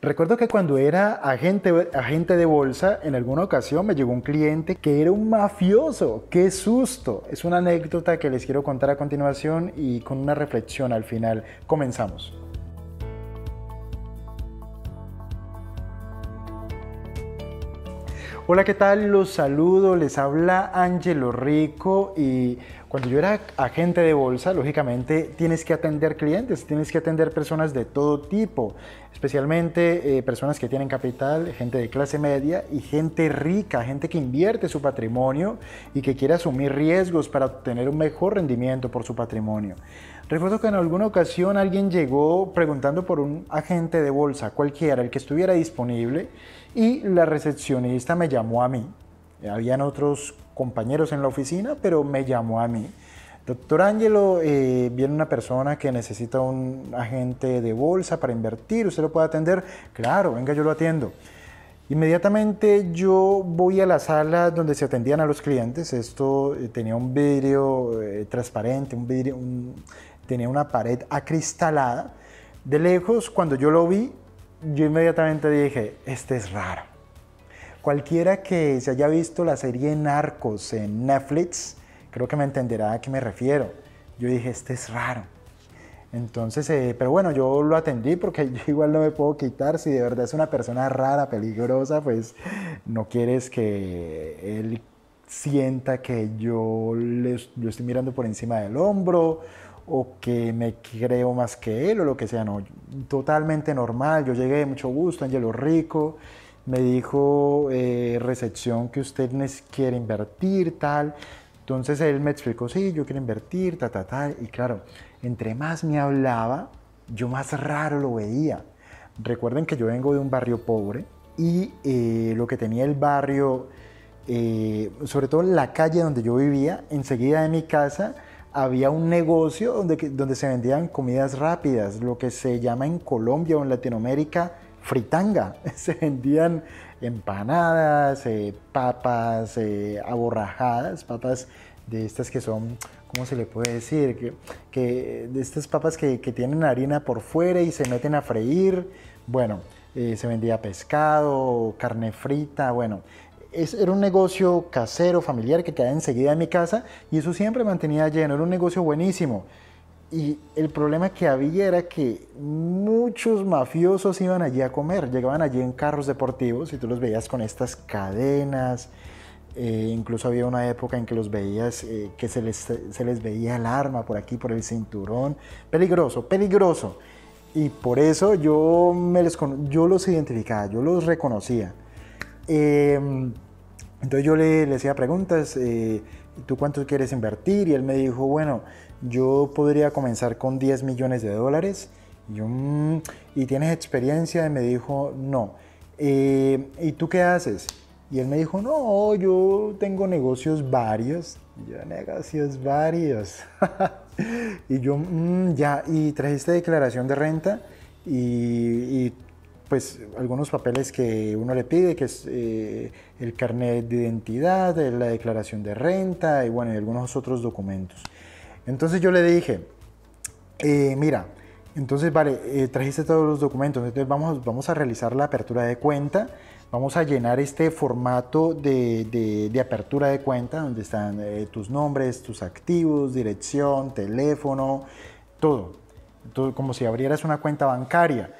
Recuerdo que cuando era agente, de bolsa, en alguna ocasión me llegó un cliente que era un mafioso. ¡Qué susto! Es una anécdota que les quiero contar a continuación y con una reflexión al final. Comenzamos. Hola, ¿qué tal? Los saludo, les habla Angelo Rico y cuando yo era agente de bolsa, lógicamente tienes que atender clientes, tienes que atender personas de todo tipo, especialmente eh, personas que tienen capital, gente de clase media y gente rica, gente que invierte su patrimonio y que quiere asumir riesgos para obtener un mejor rendimiento por su patrimonio. Recuerdo que en alguna ocasión alguien llegó preguntando por un agente de bolsa, cualquiera, el que estuviera disponible, y la recepcionista me llamó a mí. Eh, habían otros compañeros en la oficina, pero me llamó a mí. Doctor Ángelo, eh, viene una persona que necesita un agente de bolsa para invertir, ¿usted lo puede atender? Claro, venga, yo lo atiendo. Inmediatamente yo voy a la sala donde se atendían a los clientes. Esto eh, tenía un vidrio transparente, tenía una pared acristalada. De lejos, cuando yo lo vi, yo inmediatamente dije, este es raro. Cualquiera que se haya visto la serie Narcos en Netflix, creo que me entenderá a qué me refiero. Yo dije, este es raro. Entonces, eh, pero bueno, yo lo atendí porque yo igual no me puedo quitar. Si de verdad es una persona rara, peligrosa, pues no quieres que él sienta que yo le, lo estoy mirando por encima del hombro o que me creo más que él o lo que sea, no, totalmente normal, yo llegué de mucho gusto, Angelo Rico, me dijo eh, recepción que usted quiere invertir, tal, entonces él me explicó, sí, yo quiero invertir, ta, ta, tal, y claro, entre más me hablaba, yo más raro lo veía. Recuerden que yo vengo de un barrio pobre y eh, lo que tenía el barrio, eh, sobre todo la calle donde yo vivía, enseguida de mi casa, había un negocio donde, donde se vendían comidas rápidas, lo que se llama en Colombia o en Latinoamérica fritanga. Se vendían empanadas, eh, papas eh, aborrajadas, papas de estas que son, ¿cómo se le puede decir? Que, que de estas papas que, tienen harina por fuera y se meten a freír. Bueno, eh, se vendía pescado, carne frita, bueno era un negocio casero, familiar, que quedaba enseguida en mi casa y eso siempre mantenía lleno, era un negocio buenísimo. Y el problema que había era que muchos mafiosos iban allí a comer, llegaban allí en carros deportivos y tú los veías con estas cadenas. Eh, incluso había una época en que los veías, eh, que se les, veía el arma por aquí, por el cinturón. Peligroso, peligroso. Y por eso yo, me yo los identificaba, yo los reconocía. Em, entonces yo le, hacía preguntas, eh, ¿tú cuánto quieres invertir? Y él me dijo, bueno, yo podría comenzar con 10 millones de dólares. Y yo, mm, ¿y tienes experiencia? Y me dijo, no. Eh, ¿Y tú qué haces? Y él me dijo, no, yo tengo negocios varios. Y negocios varios. y yo, mm, ya, y trajiste declaración de renta y, y pues algunos papeles que uno le pide, que es eh, el carnet de identidad, eh, la declaración de renta y bueno, algunos otros documentos. Entonces yo le dije, eh, mira, entonces vale, trajiste todos los documentos, entonces vamos, vamos a realizar la apertura de cuenta, vamos a llenar este formato de, apertura de cuenta donde están tus nombres, tus activos, dirección, teléfono, todo, todo, como si abrieras una cuenta bancaria.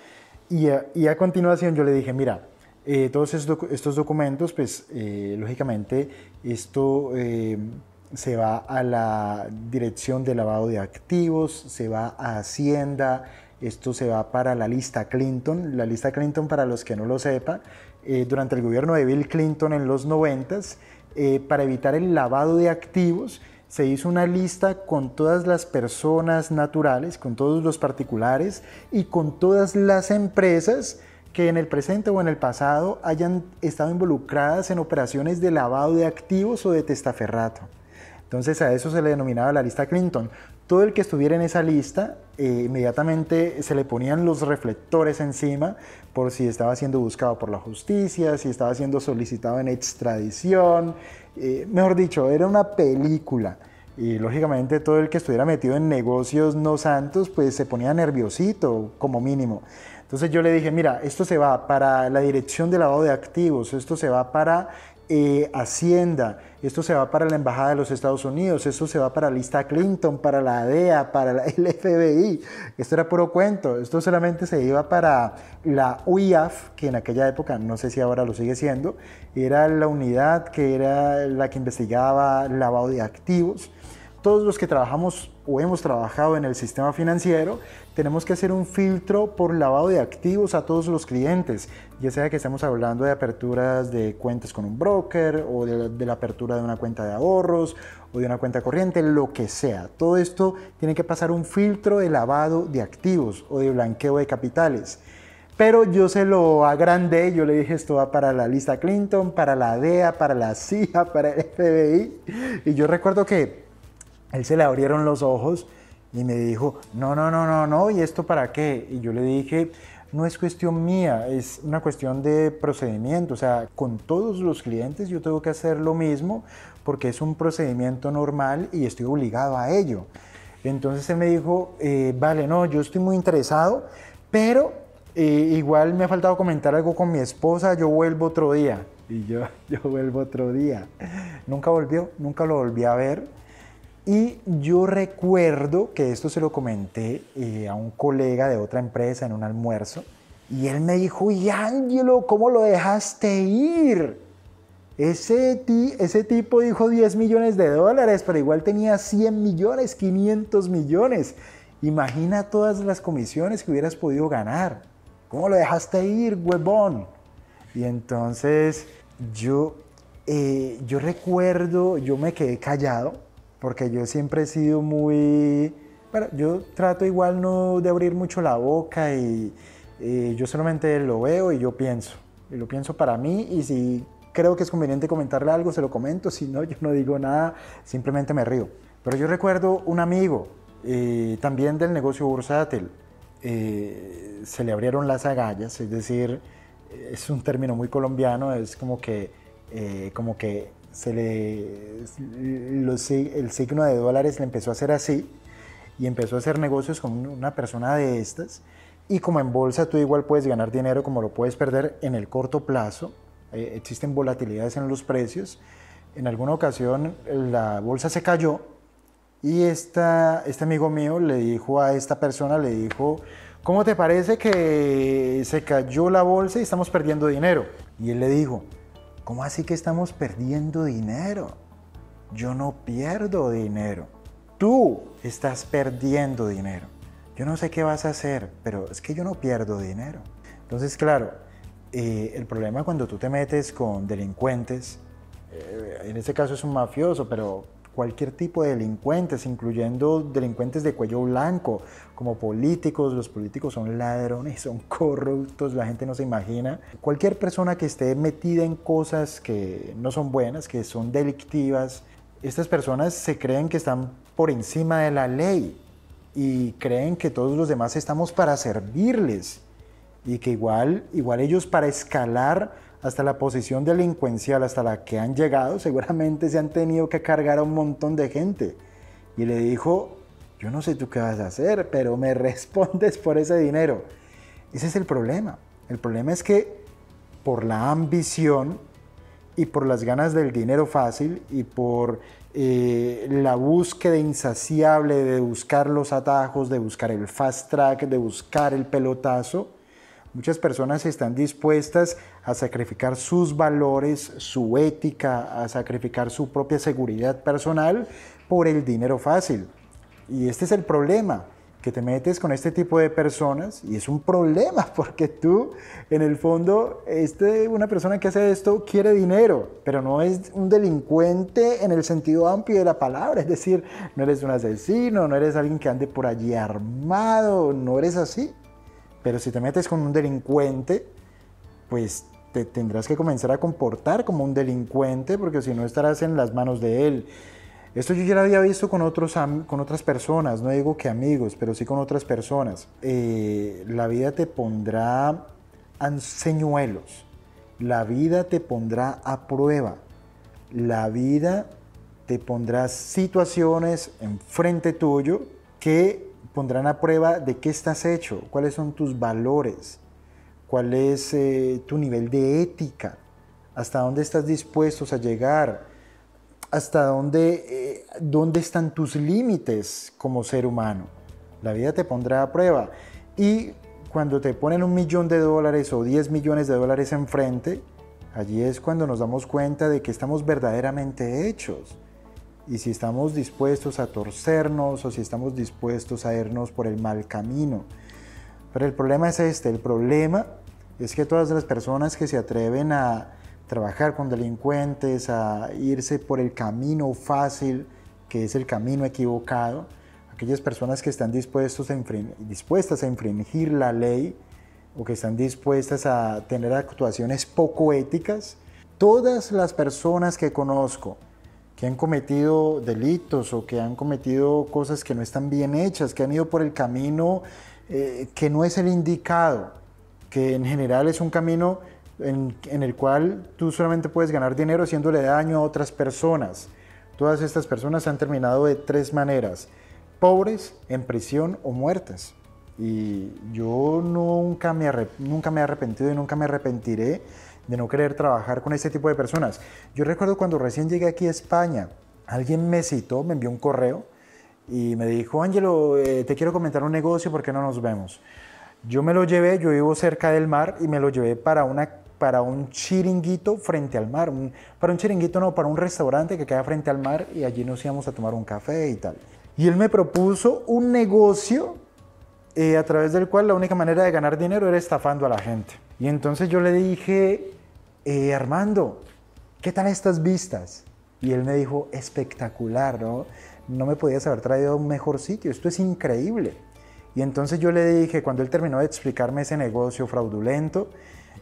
Y a, continuación yo le dije, mira, eh, todos estos, documentos, pues eh, lógicamente esto eh, se va a la dirección de lavado de activos, se va a Hacienda, esto se va para la lista Clinton. La lista Clinton, para los que no lo sepan, durante el gobierno de Bill Clinton en los 90, para evitar el lavado de activos, se hizo una lista con todas las personas naturales, con todos los particulares y con todas las empresas que en el presente o en el pasado hayan estado involucradas en operaciones de lavado de activos o de testaferrato. Entonces a eso se le denominaba la lista Clinton. Todo el que estuviera en esa lista, eh, inmediatamente se le ponían los reflectores encima por si estaba siendo buscado por la justicia, si estaba siendo solicitado en extradición, eh, mejor dicho, era una película. Y lógicamente todo el que estuviera metido en negocios no santos, pues se ponía nerviosito, como mínimo. Entonces yo le dije, mira, esto se va para la dirección de lavado de activos, esto se va para eh, Hacienda, esto se va para la Embajada de los Estados Unidos, esto se va para la lista Clinton, para la DEA, e para la, el FBI, esto era puro cuento, esto solamente se iba para la UIAF, que en aquella época, no sé si ahora lo sigue siendo, era la unidad que era la que investigaba lavado de activos, todos los que trabajamos o hemos trabajado en el sistema financiero, tenemos que hacer un filtro por lavado de activos a todos los clientes, ya sea que estemos hablando de aperturas de cuentas con un broker o de, la apertura de una cuenta de ahorros o de una cuenta corriente, lo que sea. Todo esto tiene que pasar un filtro de lavado de activos o de blanqueo de capitales pero yo se lo agrandé, yo le dije esto va para la lista Clinton, para la DEA, para la CIA, para el FBI, y yo recuerdo que él se le abrieron los ojos y me dijo, no, no, no, no, no, ¿y esto para qué? Y yo le dije, no es cuestión mía, es una cuestión de procedimiento. O sea, con todos los clientes yo tengo que hacer lo mismo porque es un procedimiento normal y estoy obligado a ello. Entonces él me dijo, eh, vale, no, yo estoy muy interesado, pero eh, igual me ha faltado comentar algo con mi esposa, yo vuelvo otro día. Y yo, yo vuelvo otro día. Nunca volvió, nunca lo volví a ver. Y yo recuerdo que esto se lo comenté eh, a un colega de otra empresa en un almuerzo y él me dijo, y Ángelo, ¿cómo lo dejaste ir? Ese, ese tipo dijo 10 millones de dólares, pero igual tenía 100 millones, 500 millones. Imagina todas las comisiones que hubieras podido ganar. ¿Cómo lo dejaste ir, huevón? Y entonces yo, eh, yo recuerdo, yo me quedé callado porque yo siempre he sido muy... Bueno, yo trato igual no de abrir mucho la boca y, yo solamente lo veo y yo pienso. Y lo pienso para mí y si creo que es conveniente comentarle algo, se lo comento. Si no, yo no digo nada, simplemente me río. Pero yo recuerdo un amigo, eh, también del negocio bursátil, eh, se le abrieron las agallas, es decir, es un término muy colombiano, es como que, eh, como que se le, el signo de dólares le empezó a hacer así y empezó a hacer negocios con una persona de estas. Y como en bolsa tú igual puedes ganar dinero como lo puedes perder en el corto plazo, eh, existen volatilidades en los precios. En alguna ocasión la bolsa se cayó y esta, este amigo mío le dijo a esta persona, le dijo, ¿cómo te parece que se cayó la bolsa y estamos perdiendo dinero? Y él le dijo, ¿Cómo así que estamos perdiendo dinero? Yo no pierdo dinero. Tú estás perdiendo dinero. Yo no sé qué vas a hacer, pero es que yo no pierdo dinero. Entonces, claro, eh, el problema cuando tú te metes con delincuentes, eh, en este caso es un mafioso, pero cualquier tipo de delincuentes, incluyendo delincuentes de cuello blanco, como políticos, los políticos son ladrones, son corruptos, la gente no se imagina. Cualquier persona que esté metida en cosas que no son buenas, que son delictivas, estas personas se creen que están por encima de la ley y creen que todos los demás estamos para servirles y que igual, igual ellos para escalar hasta la posición delincuencial, hasta la que han llegado, seguramente se han tenido que cargar a un montón de gente. Y le dijo, yo no sé tú qué vas a hacer, pero me respondes por ese dinero. Ese es el problema. El problema es que por la ambición y por las ganas del dinero fácil y por eh, la búsqueda insaciable de buscar los atajos, de buscar el fast track, de buscar el pelotazo, muchas personas están dispuestas a sacrificar sus valores, su ética, a sacrificar su propia seguridad personal por el dinero fácil. Y este es el problema, que te metes con este tipo de personas y es un problema porque tú, en el fondo, este, una persona que hace esto quiere dinero, pero no es un delincuente en el sentido amplio de la palabra, es decir, no eres un asesino, no eres alguien que ande por allí armado, no eres así. Pero si te metes con un delincuente, pues te tendrás que comenzar a comportar como un delincuente porque si no estarás en las manos de él. Esto yo ya lo había visto con, otros, con otras personas, no digo que amigos, pero sí con otras personas. Eh, la vida te pondrá señuelos, la vida te pondrá a prueba, la vida te pondrá situaciones enfrente tuyo que pondrán a prueba de qué estás hecho, cuáles son tus valores, cuál es eh, tu nivel de ética, hasta dónde estás dispuestos a llegar, hasta dónde, eh, dónde están tus límites como ser humano. La vida te pondrá a prueba. Y cuando te ponen un millón de dólares o 10 millones de dólares enfrente, allí es cuando nos damos cuenta de que estamos verdaderamente hechos. Y si estamos dispuestos a torcernos o si estamos dispuestos a irnos por el mal camino. Pero el problema es este, el problema es que todas las personas que se atreven a trabajar con delincuentes, a irse por el camino fácil, que es el camino equivocado, aquellas personas que están dispuestas a infringir la ley o que están dispuestas a tener actuaciones poco éticas, todas las personas que conozco que han cometido delitos o que han cometido cosas que no están bien hechas, que han ido por el camino eh, que no es el indicado, que en general es un camino en, el cual tú solamente puedes ganar dinero haciéndole daño a otras personas. Todas estas personas han terminado de tres maneras, pobres, en prisión o muertas. Y yo nunca me, nunca he arrepentido y nunca me arrepentiré de no querer trabajar con este tipo de personas. Yo recuerdo cuando recién llegué aquí a España, alguien me citó, me envió un correo y me dijo, Ángelo, eh, te quiero comentar un negocio, porque no nos vemos? Yo me lo llevé, yo vivo cerca del mar y me lo llevé para, una, para un chiringuito frente al mar. para un chiringuito no, para un restaurante que queda frente al mar y allí nos íbamos a tomar un café y tal. Y él me propuso un negocio eh, a través del cual la única manera de ganar dinero era estafando a la gente. Y entonces yo le dije, eh, Armando, ¿qué tal estas vistas? Y él me dijo, espectacular, ¿no? No me podías haber traído a un mejor sitio, esto es increíble. Y entonces yo le dije, cuando él terminó de explicarme ese negocio fraudulento,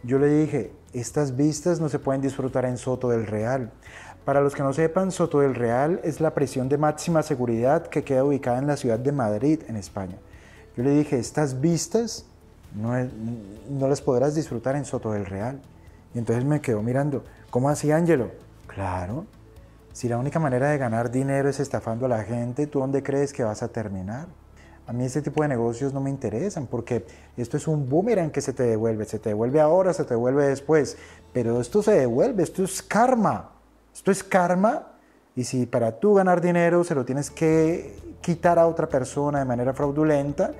yo le dije, estas vistas no se pueden disfrutar en Soto del Real. Para los que no sepan, Soto del Real es la prisión de máxima seguridad que queda ubicada en la ciudad de Madrid, en España. Yo le dije, estas vistas no, no las podrás disfrutar en Soto del Real. Y entonces me quedó mirando, ¿cómo así, Ángelo? Claro, si la única manera de ganar dinero es estafando a la gente, ¿tú dónde crees que vas a terminar? A mí este tipo de negocios no me interesan porque esto es un boomerang que se te devuelve, se te devuelve ahora, se te devuelve después, pero esto se devuelve, esto es karma, esto es karma y si para tú ganar dinero se lo tienes que quitar a otra persona de manera fraudulenta,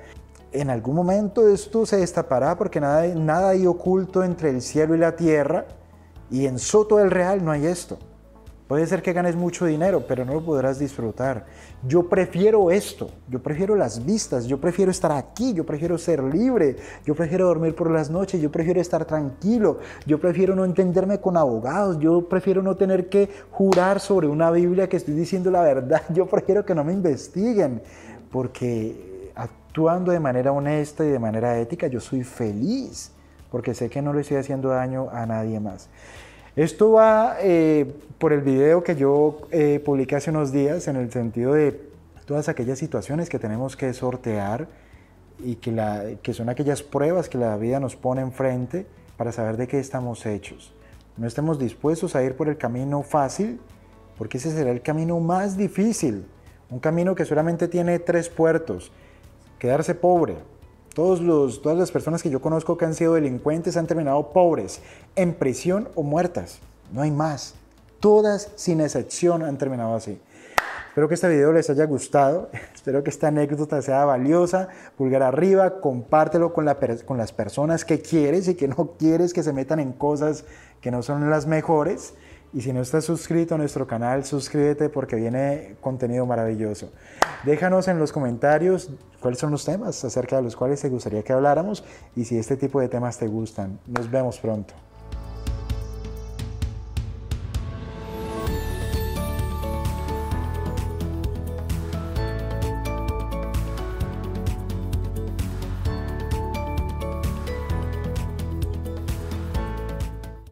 en algún momento esto se destapará porque nada, nada hay oculto entre el cielo y la tierra y en Soto del Real no hay esto. Puede ser que ganes mucho dinero, pero no lo podrás disfrutar. Yo prefiero esto, yo prefiero las vistas, yo prefiero estar aquí, yo prefiero ser libre, yo prefiero dormir por las noches, yo prefiero estar tranquilo, yo prefiero no entenderme con abogados, yo prefiero no tener que jurar sobre una Biblia que estoy diciendo la verdad, yo prefiero que no me investiguen, porque actuando de manera honesta y de manera ética yo soy feliz, porque sé que no le estoy haciendo daño a nadie más. Esto va eh, por el video que yo eh, publiqué hace unos días en el sentido de todas aquellas situaciones que tenemos que sortear y que, que son aquellas pruebas que la vida nos pone enfrente para saber de qué estamos hechos. No estemos dispuestos a ir por el camino fácil, porque ese será el camino más difícil, un camino que solamente tiene tres puertos, quedarse pobre, todas las personas que yo conozco que han sido delincuentes han terminado pobres, en prisión o muertas. No hay más. Todas, sin excepción, han terminado así. Espero que este video les haya gustado, espero que esta anécdota sea valiosa, pulgar arriba, compártelo con las personas que quieres y que no quieres que se metan en cosas que no son las mejores. Y si no estás suscrito a nuestro canal, suscríbete porque viene contenido maravilloso. Déjanos en los comentarios cuáles son los temas acerca de los cuales te gustaría que habláramos y si este tipo de temas te gustan. Nos vemos pronto.